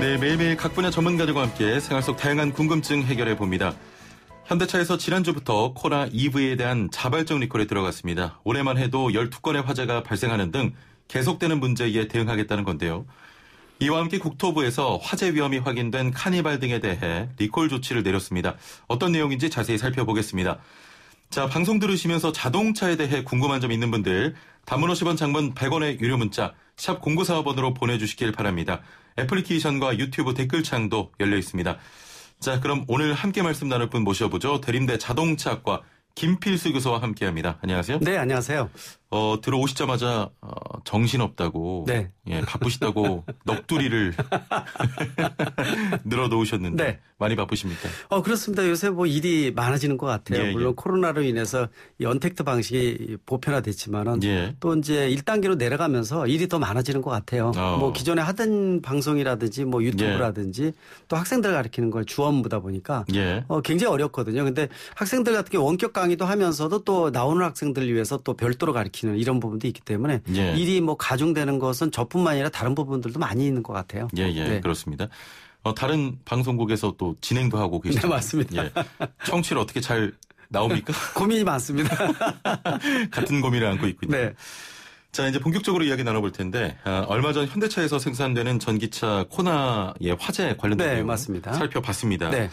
네, 매일매일 각 분야 전문가들과 함께 생활 속 다양한 궁금증 해결해 봅니다. 현대차에서 지난주부터 코나 EV에 대한 자발적 리콜에 들어갔습니다. 올해만 해도 12건의 화재가 발생하는 등 계속되는 문제에 대응하겠다는 건데요. 이와 함께 국토부에서 화재 위험이 확인된 카니발 등에 대해 리콜 조치를 내렸습니다. 어떤 내용인지 자세히 살펴보겠습니다. 자, 방송 들으시면서 자동차에 대해 궁금한 점 있는 분들, 다문 50원 장문 100원의 유료 문자, 샵공구사업원으로 보내주시길 바랍니다. 애플리케이션과 유튜브 댓글창도 열려 있습니다. 자, 그럼 오늘 함께 말씀 나눌 분 모셔보죠. 대림대 자동차학과 김필수 교수와 함께합니다. 안녕하세요. 네, 안녕하세요. 어, 들어오시자마자 어, 정신없다고 네. 예, 바쁘시다고 넋두리를 늘어놓으셨는데 네. 많이 바쁘십니까? 어 그렇습니다. 요새 뭐 일이 많아지는 것 같아요. 예, 예. 물론 예. 코로나로 인해서 연택트 방식이 보편화됐지만은 예. 또 이제 1단계로 내려가면서 일이 더 많아지는 것 같아요. 어. 뭐 기존에 하던 방송이라든지 뭐 유튜브라든지 예. 또 학생들 가르치는 걸 주업무다 보니까 예. 어, 굉장히 어렵거든요. 근데 학생들 같은 경우 원격 강의도 하면서도 또 나오는 학생들 을 위해서 또 별도로 가르치는 것이냐 이런 부분도 있기 때문에 예. 일이 뭐 가중되는 것은 저뿐만 아니라 다른 부분들도 많이 있는 것 같아요. 예, 예, 네. 그렇습니다. 어, 다른 방송국에서 또 진행도 하고 계시죠. 네, 맞습니다. 예. 청취를 어떻게 잘 나옵니까? 고민이 많습니다. 같은 고민을 안고 있군요. 네. 자, 이제 본격적으로 이야기 나눠볼 텐데, 아, 얼마 전 현대차에서 생산되는 전기차 코나의 화재 관련된 네, 내용 맞습니다. 살펴봤습니다. 네.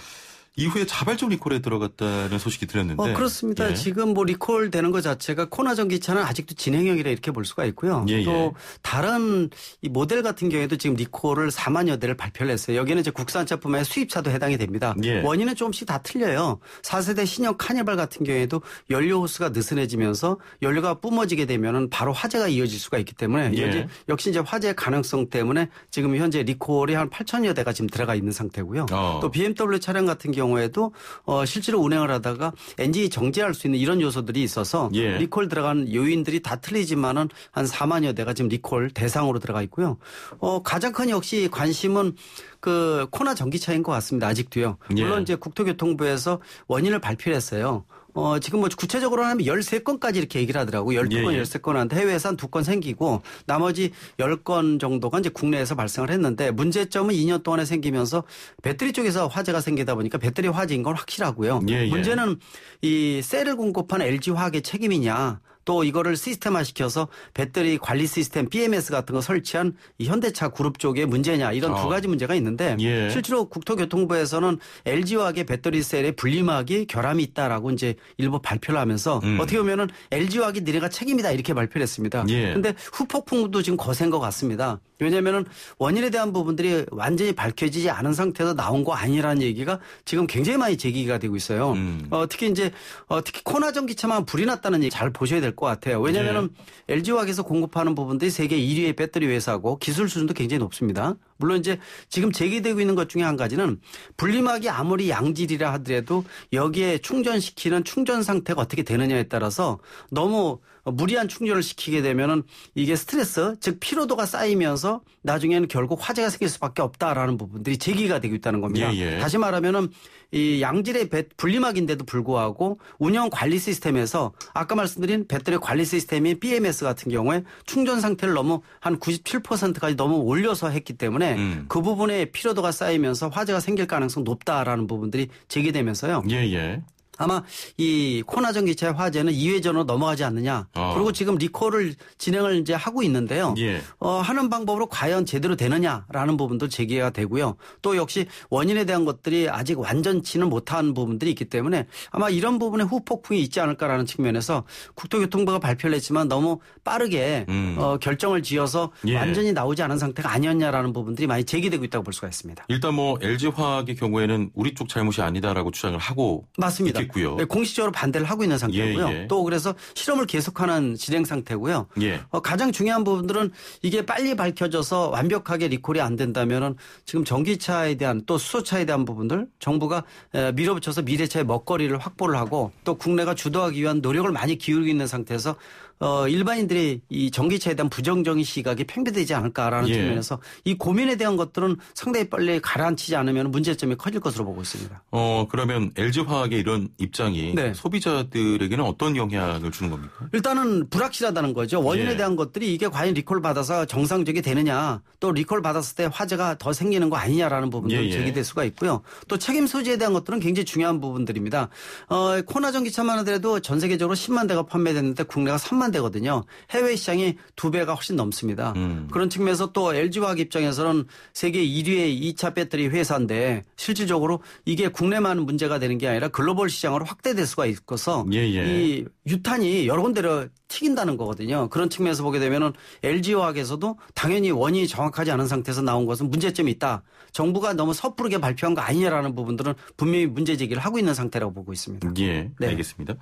이후에 자발적 리콜에 들어갔다는 소식이 들렸는데 어, 그렇습니다. 예. 지금 뭐 리콜 되는 것 자체가 코나 전기차는 아직도 진행형이라 이렇게 볼 수가 있고요. 예, 예. 또 다른 이 모델 같은 경우에도 지금 리콜을 4만여 대를 발표를 했어요. 여기는 이제 국산차뿐만 아니라 수입차도 해당이 됩니다. 예. 원인은 조금씩 다 틀려요. 4세대 신형 카니발 같은 경우에도 연료 호스가 느슨해지면서 연료가 뿜어지게 되면 바로 화재가 이어질 수가 있기 때문에 예. 역시 이제 화재 가능성 때문에 지금 현재 리콜이 한 8천여 대가 지금 들어가 있는 상태고요. 어. 또 BMW 차량 같은 경우 경우에도 어, 실제로 운행을 하다가 엔진이 정지할 수 있는 이런 요소들이 있어서 예. 리콜 들어가는 요인들이 다 틀리지만은 한 4만여 대가 지금 리콜 대상으로 들어가 있고요. 어, 가장 큰 역시 관심은 그 코나 전기차인 것 같습니다. 아직도요. 물론 예. 이제 국토교통부에서 원인을 발표를 했어요. 어, 지금 뭐 구체적으로 하면 13건까지 이렇게 얘기를 하더라고 12건, 예, 예. 13건 한테 해외에서 한 2건 생기고 나머지 10건 정도가 이제 국내에서 발생을 했는데 문제점은 2년 동안에 생기면서 배터리 쪽에서 화재가 생기다 보니까 배터리 화재인 건 확실하고요. 예, 예. 문제는 이 셀을 공급한 LG 화학의 책임이냐 또 이거를 시스템화시켜서 배터리 관리 시스템 BMS 같은 거 설치한 이 현대차 그룹 쪽의 문제냐 이런 어. 두 아. 가지 문제가 있는데 예. 실제로 국토교통부에서는 LG화학의 배터리 셀의 분리막이 결함이 있다라고 이제 일부 발표를 하면서 음. 어떻게 보면은 LG화학이 니네가 책임이다 이렇게 발표를 했습니다. 그런데 예. 후폭풍도 지금 거센 것 같습니다. 왜냐면은 원인에 대한 부분들이 완전히 밝혀지지 않은 상태에서 나온 거 아니라는 얘기가 지금 굉장히 많이 제기가 되고 있어요. 음. 어, 특히 이제 어, 특히 코나 전기차만 불이 났다는 얘기 잘 보셔야 될 될것 같아요. 왜냐하면 네. LG화학에서 공급하는 부분들이 세계 1위의 배터리 회사고 기술 수준도 굉장히 높습니다. 물론 이제 지금 제기되고 있는 것 중에 한 가지는 분리막이 아무리 양질이라 하더라도 여기에 충전시키는 충전 상태가 어떻게 되느냐에 따라서 너무 어, 무리한 충전을 시키게 되면은 이게 스트레스 즉 피로도가 쌓이면서 나중에는 결국 화재가 생길 수밖에 없다라는 부분들이 제기가 되고 있다는 겁니다. 예, 예. 다시 말하면은 이 양질의 배, 분리막인데도 불구하고 운영 관리 시스템에서 아까 말씀드린 배터리 관리 시스템인 BMS 같은 경우에 충전 상태를 너무 한 97%까지 너무 올려서 했기 때문에 음. 그 부분에 피로도가 쌓이면서 화재가 생길 가능성 높다라는 부분들이 제기되면서요. 예, 예. 아마 이 코나전 기차의 화재는 2회전으로 넘어가지 않느냐. 어. 그리고 지금 리콜을 진행을 이제 하고 있는데요. 예. 어, 하는 방법으로 과연 제대로 되느냐라는 부분도 제기가 되고요. 또 역시 원인에 대한 것들이 아직 완전치는 못한 부분들이 있기 때문에 아마 이런 부분에 후폭풍이 있지 않을까라는 측면에서 국토교통부가 발표를 했지만 너무 빠르게 음. 어, 결정을 지어서 예. 완전히 나오지 않은 상태가 아니었냐라는 부분들이 많이 제기되고 있다고 볼 수가 있습니다. 일단 뭐 LG화학의 경우에는 우리 쪽 잘못이 아니다라고 주장을 하고 맞습니다. 있고요. 네, 공식적으로 반대를 하고 있는 상태고요. 예, 예. 또 그래서 실험을 계속하는 진행 상태고요. 예. 어, 가장 중요한 부분들은 이게 빨리 밝혀져서 완벽하게 리콜이 안 된다면은 지금 전기차에 대한 또 수소차에 대한 부분들 정부가 에, 밀어붙여서 미래차의 먹거리를 확보를 하고 또 국내가 주도하기 위한 노력을 많이 기울이고 있는 상태에서 어, 일반인들이 이 전기차에 대한 부정적인 시각이 팽배되지 않을까라는 예. 측면에서 이 고민에 대한 것들은 상당히 빨리 가라앉히지 않으면 문제점이 커질 것으로 보고 있습니다. 어, 그러면 LG화학의 이런 입장이 네. 소비자들에게는 어떤 영향을 주는 겁니까? 일단은 불확실하다는 거죠. 원인에 예. 대한 것들이 이게 과연 리콜 받아서 정상적이 되느냐 또 리콜 받았을 때 화재가 더 생기는 거 아니냐라는 부분도 예, 예. 제기될 수가 있고요. 또 책임 소지에 대한 것들은 굉장히 중요한 부분들입니다. 어, 코나 전기차만 하더라도 전 세계적으로 10만 대가 판매됐는데 국내가 3만 대거든요. 해외 시장이 두 배가 훨씬 넘습니다. 음. 그런 측면에서 또 LG화학 입장에서는 세계 1위의 2차 배터리 회사인데 실질적으로 이게 국내만 문제가 되는 게 아니라 글로벌 시장 시장으로 확대될 수가 있어서 예, 예. 이 유탄이 여러 군데로 튀긴다는 거거든요. 그런 측면에서 보게 되면은 LG 화학에서도 당연히 원인이 정확하지 않은 상태에서 나온 것은 문제점이 있다. 정부가 너무 섣부르게 발표한 거 아니냐라는 부분들은 분명히 문제 제기를 하고 있는 상태라고 보고 있습니다. 예, 네. 알겠습니다.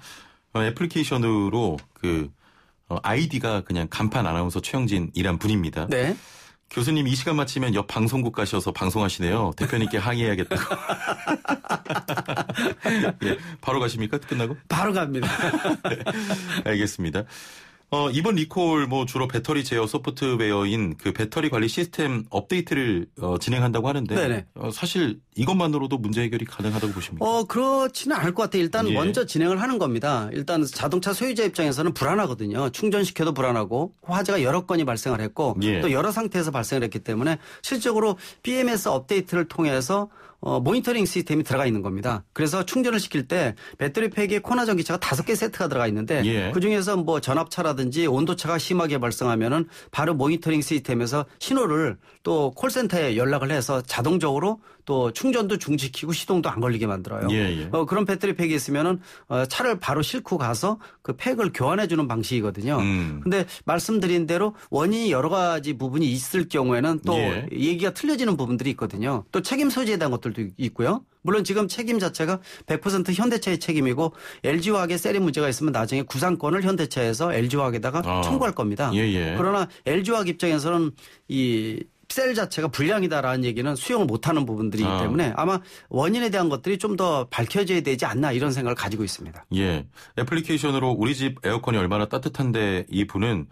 어, 애플리케이션으로 그 어, 아이디가 그냥 간판 아나운서 최영진이란 분입니다. 네. 교수님 이 시간 마치면 옆 방송국 가셔서 방송하시네요. 대표님께 항의해야겠다고. 예, 바로 가십니까? 끝나고? 바로 갑니다. 네, 알겠습니다. 어, 이번 리콜 뭐 주로 배터리 제어 소프트웨어인 그 배터리 관리 시스템 업데이트를 어, 진행한다고 하는데 어, 사실 이것만으로도 문제 해결이 가능하다고 보십니까? 어 그렇지는 않을 것 같아요. 일단 예. 먼저 진행을 하는 겁니다. 일단 자동차 소유자 입장에서는 불안하거든요. 충전시켜도 불안하고 화재가 여러 건이 발생을 했고 예. 또 여러 상태에서 발생을 했기 때문에 실적으로 BMS 업데이트를 통해서 어, 모니터링 시스템이 들어가 있는 겁니다. 그래서 충전을 시킬 때 배터리 팩에 코나 전기차가 다섯 개 세트가 들어가 있는데 예. 그 중에서 뭐 전압차라든지 온도차가 심하게 발생하면은 바로 모니터링 시스템에서 신호를 또 콜센터에 연락을 해서 자동적으로 또 충전도 중지키고 시동도 안 걸리게 만들어요. 예, 예. 어, 그런 배터리팩이 있으면은 어, 차를 바로 싣고 가서 그 팩을 교환해 주는 방식이거든요. 음. 근데 말씀드린 대로 원인이 여러 가지 부분이 있을 경우에는 또 예. 얘기가 틀려지는 부분들이 있거든요. 또 책임 소지에 대한 것들도 있고요. 물론 지금 책임 자체가 100% 현대차의 책임이고 LG화학의 세린 문제가 있으면 나중에 구상권을 현대차에서 LG화학에다가 아. 청구할 겁니다. 예, 예. 그러나 LG화학 입장에서는 이셀 자체가 불량이다라는 얘기는 수용을 못하는 부분들이기 아. 때문에 아마 원인에 대한 것들이 좀 더 밝혀져야 되지 않나 이런 생각을 가지고 있습니다. 예. 애플리케이션으로 우리 집 에어컨이 얼마나 따뜻한데 이분은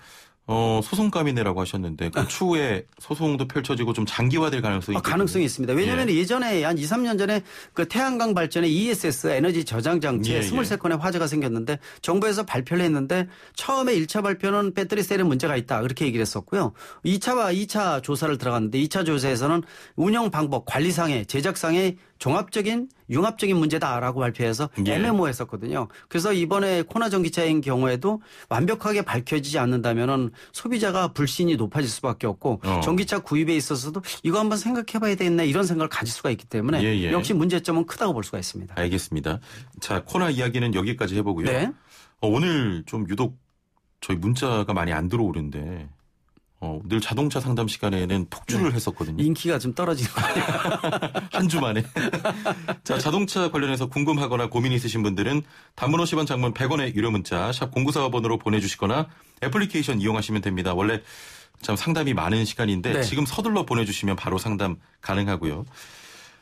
어, 소송감이네라고 하셨는데 그 아. 추후에 소송도 펼쳐지고 좀 장기화될 가능성이 아, 가능성이 있습니다. 왜냐하면 예. 전에한 2, 3년 전에 그 태양광 발전의 ESS 에너지 저장 장치에 예, 23건의 예. 화재가 생겼는데 정부에서 발표를 했는데 처음에 1차 발표는 배터리 셀에 문제가 있다 그렇게 얘기를 했었고요. 2차와 2차 조사를 들어갔는데 2차 조사에서는 운영 방법, 관리상의 제작상의 종합적인 융합적인 문제다라고 발표해서 예. 애매모호했었거든요. 그래서 이번에 코나 전기차인 경우에도 완벽하게 밝혀지지 않는다면 소비자가 불신이 높아질 수밖에 없고 어. 전기차 구입에 있어서도 이거 한번 생각해봐야 되겠나 이런 생각을 가질 수가 있기 때문에 예예. 예. 역시 문제점은 크다고 볼 수가 있습니다. 알겠습니다. 자 코나 이야기는 여기까지 해보고요. 네. 어, 오늘 좀 유독 저희 문자가 많이 안 들어오는데 어, 늘 자동차 상담 시간에는 폭주를 네. 했었거든요. 인기가 좀 떨어지는 한 주만에. 자, 자동차 관련해서 궁금하거나 고민 있으신 분들은 단문 5시원 장문 100원의 유료 문자 샵 0945번으로 보내주시거나 애플리케이션 이용하시면 됩니다. 원래 참 상담이 많은 시간인데 네. 지금 서둘러 보내주시면 바로 상담 가능하고요.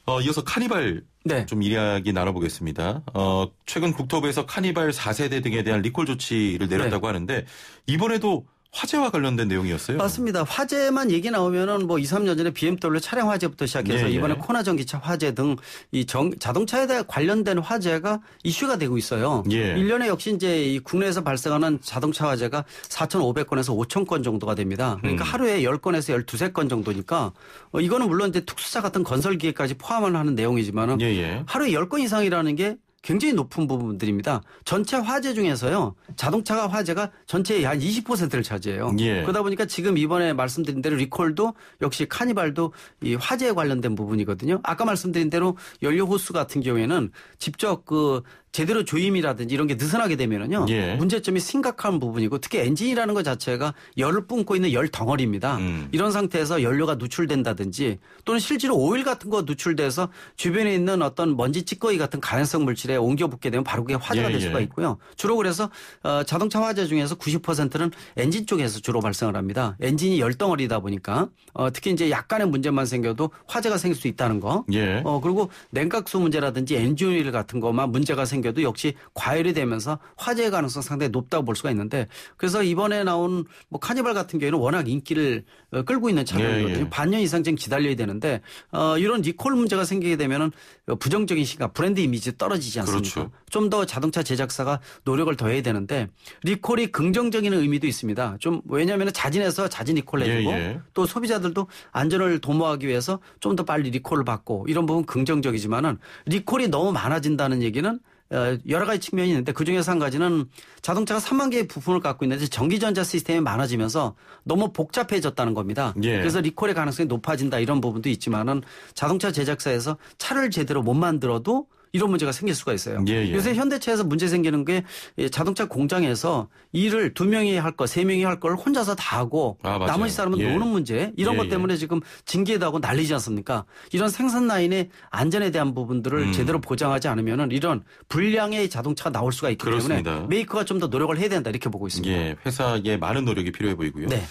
어, 이어서 카니발 네. 좀 이야기 나눠보겠습니다. 어, 최근 국토부에서 카니발 4세대 등에 대한 리콜 조치를 내렸다고 네. 하는데 이번에도 화재와 관련된 내용이었어요. 맞습니다. 화재만 얘기 나오면은 뭐 2, 3년 전에 BMW 차량 화재부터 시작해서 네, 예. 이번에 코나 전기차 화재 등이 자동차에 대해 관련된 화재가 이슈가 되고 있어요. 예. 1년에 역시 이제 이 국내에서 발생하는 자동차 화재가 4,500건에서 5,000건 정도가 됩니다. 그러니까 음. 하루에 10건에서 12건 3 정도니까 어, 이거는 물론 이제 특수차 같은 건설 기계까지 포함을 하는 내용이지만은 예, 예. 하루에 10건 이상이라는 게 굉장히 높은 부분들입니다. 전체 화재 중에서요. 자동차가 화재가 전체의 한 20%를 차지해요. 예. 그러다 보니까 지금 이번에 말씀드린 대로 리콜도 역시 카니발도 이 화재에 관련된 부분이거든요. 아까 말씀드린 대로 연료 호수 같은 경우에는 직접 그 제대로 조임이라든지 이런 게 느슨하게 되면은요 예. 문제점이 심각한 부분이고 특히 엔진이라는 것 자체가 열을 뿜고 있는 열 덩어리입니다. 음. 이런 상태에서 연료가 누출된다든지 또는 실제로 오일 같은 거 누출돼서 주변에 있는 어떤 먼지 찌꺼기 같은 가연성 물질에 옮겨 붙게 되면 바로 그게 화재가 예, 될 예. 수가 있고요. 주로 그래서 어, 자동차 화재 중에서 90%는 엔진 쪽에서 주로 발생을 합니다. 엔진이 열덩어리다 보니까 어, 특히 이제 약간의 문제만 생겨도 화재가 생길 수 있다는 거. 예. 어, 그리고 냉각수 문제라든지 엔진오일 같은 것만 문제가 생겨도 역시 과열이 되면서 화재의 가능성 상당히 높다고 볼 수가 있는데 그래서 이번에 나온 뭐 카니발 같은 경우에는 워낙 인기를 어, 끌고 있는 차량이거든요. 예, 예, 반년 이상 지금 기다려야 되는데 어, 이런 리콜 문제가 생기게 되면 부정적인 시각, 브랜드 이미지 떨어지지 되지 않습니까? 그렇죠. 좀 더 자동차 제작사가 노력을 더해야 되는데 리콜이 긍정적인 의미도 있습니다. 좀 왜냐하면 자진해서 자진 리콜 해주고 예, 예. 또 소비자들도 안전을 도모하기 위해서 좀 더 빨리 리콜을 받고 이런 부분 긍정적이지만은 리콜이 너무 많아진다는 얘기는 어, 여러 가지 측면이 있는데 그중에서 한 가지는 자동차가 3만 개의 부품을 갖고 있는데 전기전자 시스템이 많아지면서 너무 복잡해졌다는 겁니다. 예. 그래서 리콜의 가능성이 높아진다 이런 부분도 있지만은 자동차 제작사에서 차를 제대로 못 만들어도 이런 문제가 생길 수가 있어요. 예, 예. 요새 현대차에서 문제 생기는 게 자동차 공장에서 일을 두 명이 할 거, 세 명이 할 걸 혼자서 다 하고 아, 나머지 사람은 예. 노는 문제 이런 예, 것 예. 때문에 지금 징계도 하고 난리지 않습니까? 이런 생산 라인의 안전에 대한 부분들을 음. 제대로 보장하지 않으면 이런 불량의 자동차가 나올 수가 있기 그렇습니다. 때문에 메이커가 좀 더 노력을 해야 된다 이렇게 보고 있습니다. 예, 회사에 많은 노력이 필요해 보이고요. 네.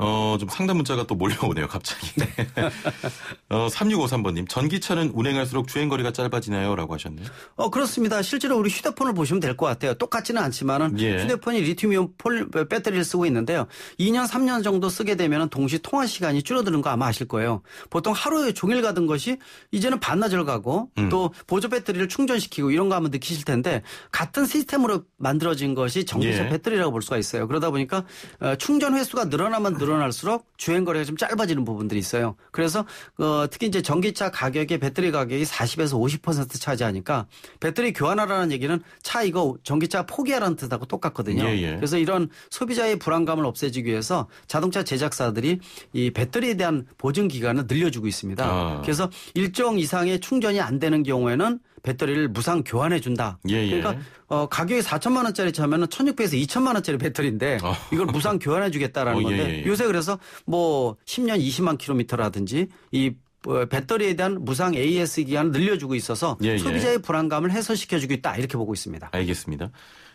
어, 좀 상담 문자가 또 몰려오네요, 갑자기. 네. 어, 3653번님, 전기차는 운행할수록 주행거리가 짧아지나요? 라고 하셨네요. 어, 그렇습니다. 실제로 우리 휴대폰을 보시면 될 것 같아요. 똑같지는 않지만은 예. 휴대폰이 리튬이온 폴, 어, 배터리를 쓰고 있는데요. 2년, 3년 정도 쓰게 되면 동시 통화 시간이 줄어드는 거 아마 아실 거예요. 보통 하루에 종일 가던 것이 이제는 반나절 가고 음. 또 보조 배터리를 충전시키고 이런 거 하면 느끼실 텐데 같은 시스템으로 만들어진 것이 전기차 예. 배터리라고 볼 수가 있어요. 그러다 보니까 어, 충전 횟수가 늘어나면 늘어 늘어날수록 주행 거리가 좀 짧아지는 부분들이 있어요. 그래서 어, 특히 이제 전기차 가격에 배터리 가격이 40에서 50% 차지하니까 배터리 교환하라는 얘기는 차 이거 전기차 포기하라는 뜻하고 똑같거든요. 예, 예. 그래서 이런 소비자의 불안감을 없애주기 위해서 자동차 제작사들이 이 배터리에 대한 보증 기간을 늘려주고 있습니다. 아. 그래서 일정 이상의 충전이 안 되는 경우에는 배터리를 무상 교환해 준다. 예, 예. 그러니까 어, 가격이 4천만 원짜리 차면은 1,600에서 2천만 원짜리 배터리인데 어. 이걸 무상 교환해 주겠다라는 어, 예, 건데 예, 예, 요새 그래서 뭐 10년 20만 킬로미터라든지 이 어, 배터리에 대한 무상 AS 기한을 늘려주고 있어서 예, 소비자의 불안감을 해소시켜주고 있다 이렇게 보고 있습니다. 알겠습니다.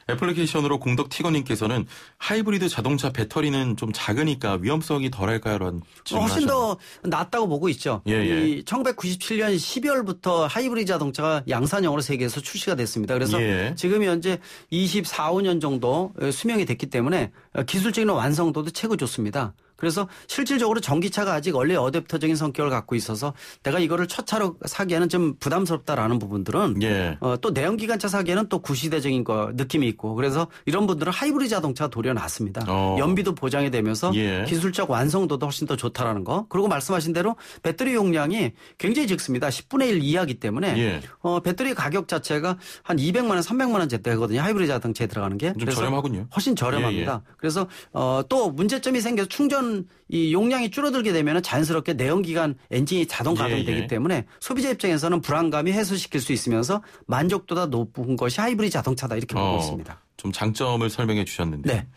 애플리케이션으로 공덕 티거님께서는 하이브리드 자동차 배터리는 좀 작으니까 위험성이 덜할까요라는 훨씬 더 낫다고 보고 있죠. 예, 예. 이 1997년 12월부터 하이브리드 자동차가 양산형으로 세계에서 출시가 됐습니다. 그래서 예. 지금 현재 24, 5년 정도 수명이 됐기 때문에 기술적인 완성도도 최고 좋습니다. 그래서 실질적으로 전기차가 아직 원래 어댑터적인 성격을 갖고 있어서 내가 이거를 첫 차로 사기에는 좀 부담스럽다라는 부분들은 예. 어, 또 내연기관차 사기에는 또 구시대적인 거 느낌이 있고 그래서 이런 분들은 하이브리드 자동차 도려놨습니다. 어. 연비도 보장이 되면서 예. 기술적 완성도도 훨씬 더 좋다라는 거. 그리고 말씀하신 대로 배터리 용량이 굉장히 적습니다. 10분의 1 이하기 때문에 예. 어, 배터리 가격 자체가 한 200만 원, 300만 원대 제 되거든요. 하이브리드 자동차에 들어가는 게. 좀 저렴하군요. 훨씬 저렴합니다. 예, 예. 그래서 어, 또 문제점이 생겨서 충전 이런 이 용량이 줄어들게 되면 자연스럽게 내연기관 엔진이 자동 가동되기 예, 예. 때문에 소비자 입장에서는 불안감이 해소시킬 수 있으면서 만족도가 높은 것이 하이브리 자동차다 이렇게 보고 어, 있습니다. 좀 장점을 설명해 주셨는데. 네.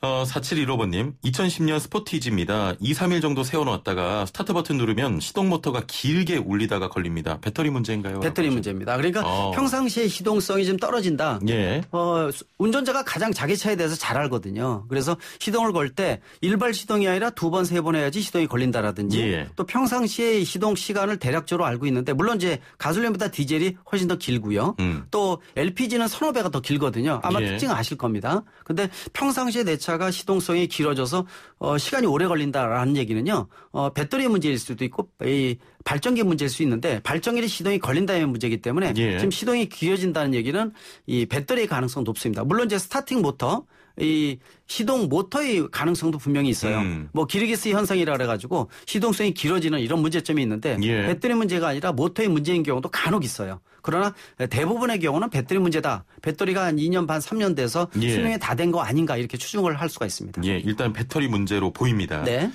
어, 4715번님, 2010년 스포티지입니다. 2, 3일 정도 세워놓았다가 스타트 버튼 누르면 시동 모터가 길게 울리다가 걸립니다. 배터리 문제인가요? 배터리 라고 문제입니다. 그러니까 어. 평상시에 시동성이 좀 떨어진다. 예. 어, 운전자가 가장 자기 차에 대해서 잘 알거든요. 그래서 시동을 걸 때 일발 시동이 아니라 두 번, 세 번 해야지 시동이 걸린다라든지 예. 또 평상시에 시동 시간을 대략적으로 알고 있는데 물론 이제 가솔린보다 디젤이 훨씬 더 길고요. 음. 또 LPG는 서너 배가 더 길거든요. 아마 예. 특징 아실 겁니다. 근데 평상시에 내 차가 시동성이 길어져서 어, 시간이 오래 걸린다라는 얘기는요. 어, 배터리 문제일 수도 있고 이 발전기 문제일 수 있는데 발전기를 시동이 걸린다는 문제이기 때문에 예. 지금 시동이 길어진다는 얘기는 이 배터리의 가능성 높습니다. 물론 이제 스타팅 모터 이 시동 모터의 가능성도 분명히 있어요. 음. 뭐 기르기스 현상이라 그래가지고 시동성이 길어지는 이런 문제점이 있는데 예. 배터리 문제가 아니라 모터의 문제인 경우도 간혹 있어요. 그러나 대부분의 경우는 배터리 문제다. 배터리가 한 2년 반, 3년 돼서 예. 수명이 다 된 거 아닌가 이렇게 추정을 할 수가 있습니다. 예, 일단 배터리 문제로 보입니다. 네.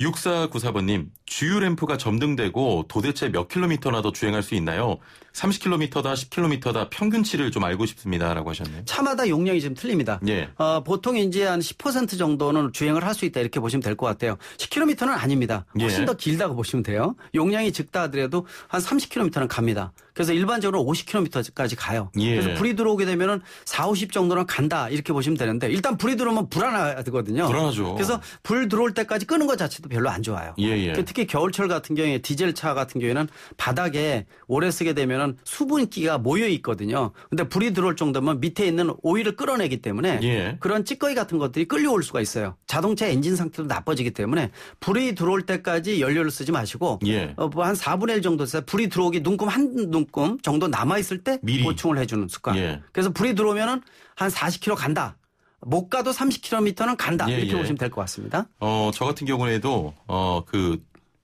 6494번님 주유 램프가 점등되고 도대체 몇 킬로미터나 더 주행할 수 있나요? 30킬로미터다, 10킬로미터다 평균치를 좀 알고 싶습니다라고 하셨네요. 차마다 용량이 좀 틀립니다. 예. 어, 보통 이제 한 10% 정도는 주행을 할 수 있다 이렇게 보시면 될 것 같아요. 10킬로미터는 아닙니다. 예. 훨씬 예. 더 길다고 보시면 돼요. 용량이 적다 하더라도 한 30킬로미터는 갑니다. 그래서 일반적으로 5 0킬로미터까지 가요. 예. 그래서 불이 들어오게 되면은 4, 50 정도는 간다 이렇게 보시면 되는데 일단 불이 들어오면 불안하거든요. 불안하죠. 그래서 불 들어올 때까지 끄는 것 자체도 별로 안 좋아요. 예, 예. 특히 겨울철 같은 경우에 디젤 차 같은 경우에는 바닥에 오래 쓰게 되면 수분기가 모여 있거든요. 근데 불이 들어올 정도면 밑에 있는 오일을 끌어내기 때문에 예. 그런 찌꺼기 같은 것들이 끌려올 수가 있어요. 자동차 엔진 상태도 나빠지기 때문에 불이 들어올 때까지 연료를 쓰지 마시고 예. 어, 뭐 한 4분의 1 정도 돼서 불이 들어오기 눈금 한 눈금 정도 남아 있을 때 미리. 보충을 해주는 습관. 예. 그래서 불이 들어오면한 40km 간다. 못 가도 30km는 간다 예, 이렇게 예. 보시면 될 것 같습니다. 어, 저 같은 경우에도 어, 그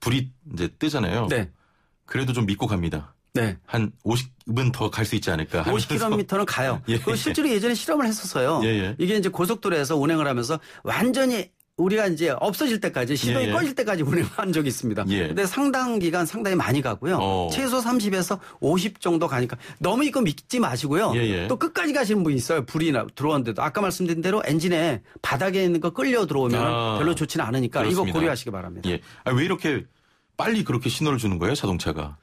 불이 이제 뜨잖아요. 네. 그래도 좀 믿고 갑니다. 네. 한 50은 더 갈 수 있지 않을까. 50km는 가요. 예. 그 실제로 예전에 실험을 했었어요. 예예. 예. 이게 이제 고속도로에서 운행을 하면서 완전히 우리가 이제 없어질 때까지 시동이 예예. 예. 꺼질 때까지 운행한 을 적이 있습니다. 예. 근데 상당 기간 상당히 많이 가고요. 어. 최소 30에서 50 정도 가니까 너무 이거 믿지 마시고요. 예예. 예. 또 끝까지 가시는 분이 있어요. 불이 들어왔는데도 아까 말씀드린 대로 엔진에 바닥에 있는 거 끌려 들어오면 아. 별로 좋지는 않으니까 그렇습니다. 이거 고려하시기 바랍니다. 예. 아, 왜 이렇게 빨리 그렇게 신호를 주는 거예요 자동차가?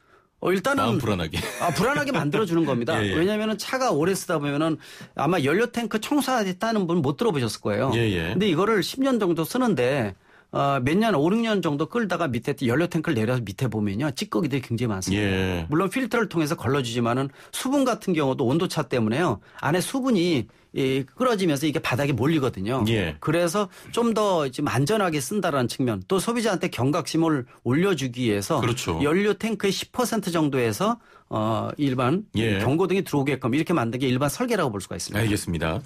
어, 일단은 불안하게. 아, 불안하게 만들어 주는 겁니다. 예, 예. 왜냐하면 차가 오래 쓰다 보면은 아마 연료 탱크 청소했다는 분 못 들어보셨을 거예요. 예, 예. 근데 이거를 10년 정도 쓰는데 어, 몇 년, 5, 6년 정도 끌다가 밑에 연료 탱크를 내려서 밑에 보면요. 찌꺼기들이 굉장히 많습니다. 예. 물론 필터를 통해서 걸러주지만은 수분 같은 경우도 온도차 때문에요. 안에 수분이 이 끌어지면서 이게 바닥에 몰리거든요. 예. 그래서 좀더지 안전하게 쓴다라는 측면 또 소비자한테 경각심을 올려주기 위해서 그렇죠. 연료 탱크의 10% 정도에서 어 일반 예. 경고등이 들어오게끔 이렇게 만든 게 일반 설계라고 볼 수가 있습니다. 알겠습니다.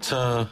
자,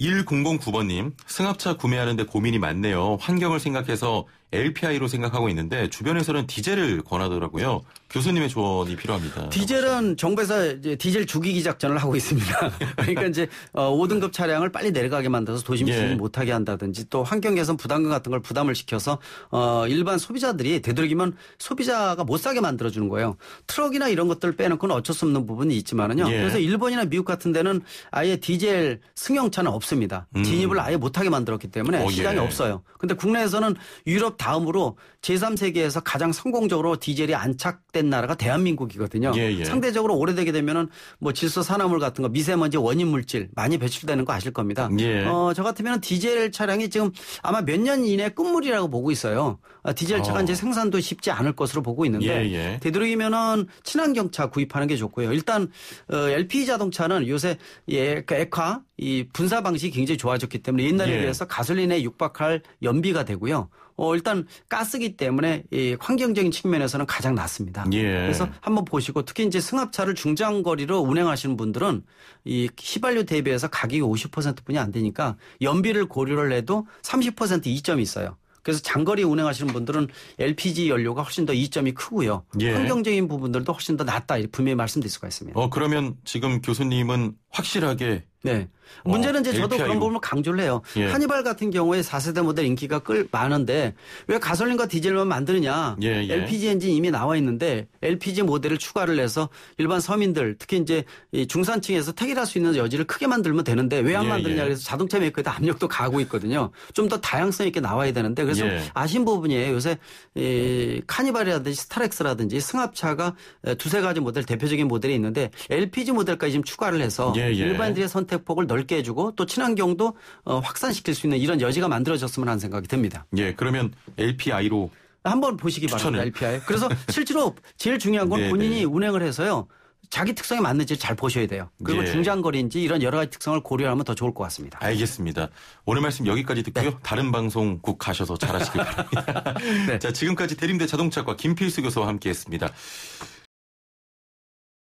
1009번님, 승합차 구매하는데 고민이 많네요. 환경을 생각해서 LPI로 생각하고 있는데 주변에서는 디젤을 권하더라고요. 교수님의 조언이 필요합니다. 디젤은 정부에서 이제 디젤 죽이기 작전을 하고 있습니다. 그러니까 이제 5등급 어, 차량을 빨리 내려가게 만들어서 도심 주행 예. 못하게 한다든지 또 환경 개선 부담금 같은 걸 부담을 시켜서 어 일반 소비자들이 되도록이면 소비자가 못 사게 만들어 주는 거예요. 트럭이나 이런 것들을 빼놓고는 어쩔 수 없는 부분이 있지만은요. 예. 그래서 일본이나 미국 같은 데는 아예 디젤 승용차는 없습니다. 음. 진입을 아예 못하게 만들었기 때문에 어, 예. 시장이 예. 없어요. 근데 국내에서는 유럽 다음으로 제3세계에서 가장 성공적으로 디젤이 안착된 나라가 대한민국이거든요. 예, 예. 상대적으로 오래되게 되면은 뭐 질소 산화물 같은 거 미세먼지 원인 물질 많이 배출되는 거 아실 겁니다. 예. 어, 저 같으면 디젤 차량이 지금 아마 몇 년 이내 끝물이라고 보고 있어요. 아, 디젤 차가 어. 이제 생산도 쉽지 않을 것으로 보고 있는데 예, 예. 되도록이면은 친환경차 구입하는 게 좋고요. 일단 어, LPG 자동차는 요새 예, 그 액화 이 분사 방식이 굉장히 좋아졌기 때문에 옛날에 비해서 예. 가솔린에 육박할 연비가 되고요. 어, 일단 가스기 때문에 이 환경적인 측면에서는 가장 낫습니다. 예. 그래서 한번 보시고 특히 이제 승합차를 중장거리로 운행하시는 분들은 이 휘발유 대비해서 가격이 50%뿐이 안 되니까 연비를 고려를 해도 30% 이점이 있어요. 그래서 장거리 운행하시는 분들은 LPG 연료가 훨씬 더 이점이 크고요. 예. 환경적인 부분들도 훨씬 더 낫다 분명히 말씀드릴 수가 있습니다. 어 그러면 지금 교수님은 확실하게 네. 어, 문제는 이제 저도 l p i 그런 부분을 강조를 해요. 예. 하니발 같은 경우에 4세대 모델 인기가 꽤 많은데 왜 가솔린과 디젤만 만드느냐? 예, 예. LPG 엔진 이미 나와 있는데 LPG 모델을 추가를 해서 일반 서민들 특히 이제 중산층에서 택일할 수 있는 여지를 크게 만들면 되는데 왜안 예, 만드느냐? 예. 그래서 자동차 메이커에 압력도 가고 있거든요. 좀 더 다양성 있게 나와야 되는데 그래서 예. 아쉬운 부분이에요. 요새 이 카니발이라든지 스타렉스라든지 승합차가 두세 가지 모델 대표적인 모델이 있는데 LPG 모델까지 지금 추가를 해서 일반인들의 선택폭을 넓 넓게 해주고 또 친환경도 어, 확산시킬 수 있는 이런 여지가 만들어졌으면 하는 생각이 듭니다. 예, 그러면 LPI로 한번 보시기 추천을. 바랍니다. LPI. 그래서 실제로 제일 중요한 건 네, 네. 본인이 운행을 해서요. 자기 특성에 맞는지 잘 보셔야 돼요. 그리고 예. 중장거리인지 이런 여러 가지 특성을 고려하면 더 좋을 것 같습니다. 알겠습니다. 오늘 말씀 여기까지 듣고요. 네. 다른 방송국 가셔서 잘하시길 바랍니다. 네. 자, 지금까지 대림대 자동차과 김필수 교수와 함께했습니다.